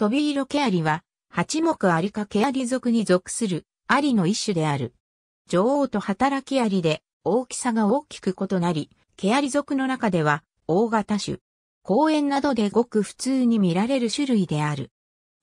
トビイロケアリは、八目アリ科ケアリ属に属するアリの一種である。女王と働きアリで大きさが大きく異なり、ケアリ属の中では大型種。公園などでごく普通に見られる種類である。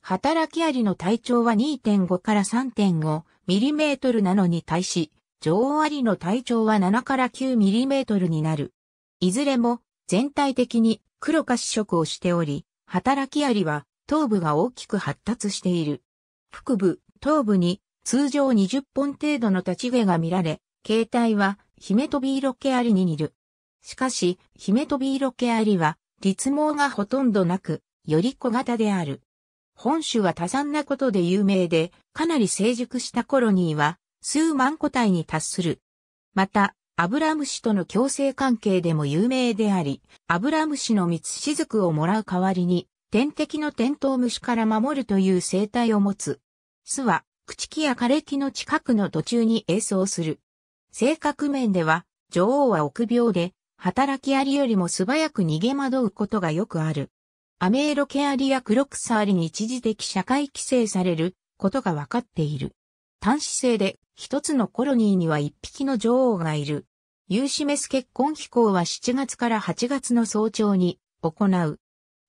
働きアリの体長は2.5から3.5ミリメートルなのに対し、女王アリの体長は7から9ミリメートルになる。いずれも全体的に黒か死色をしており、働きアリは頭部が大きく発達している。腹部、頭部に通常20本程度の立ち毛が見られ、形態はヒメトビーロケアリに似る。しかし、ヒメトビーロケアリは、立毛がほとんどなく、より小型である。本種は多産なことで有名で、かなり成熟したコロニーは、数万個体に達する。また、アブラムシとの共生関係でも有名であり、アブラムシの蜜雫をもらう代わりに、天敵のテントウムシから守るという生態を持つ。巣は、朽木や枯れ木の近くの途中に営巣する。性格面では、女王は臆病で、働きアリよりも素早く逃げ惑うことがよくある。アメーロケアリやクロクサアリに一時的社会規制されることが分かっている。単子性で一つのコロニーには一匹の女王がいる。ユーシメス結婚飛行は7月から8月の早朝に行う。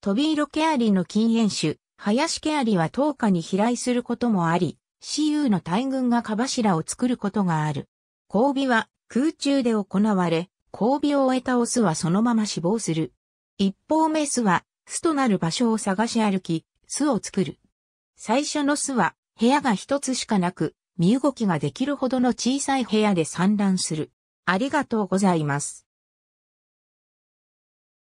トビーロケアリの禁煙種、林ケアリは10下に飛来することもあり、私有の大群が蚊柱を作ることがある。交尾は空中で行われ、交尾を終えたオスはそのまま死亡する。一方メスは巣となる場所を探し歩き、巣を作る。最初の巣は部屋が一つしかなく、身動きができるほどの小さい部屋で産卵する。ありがとうございます。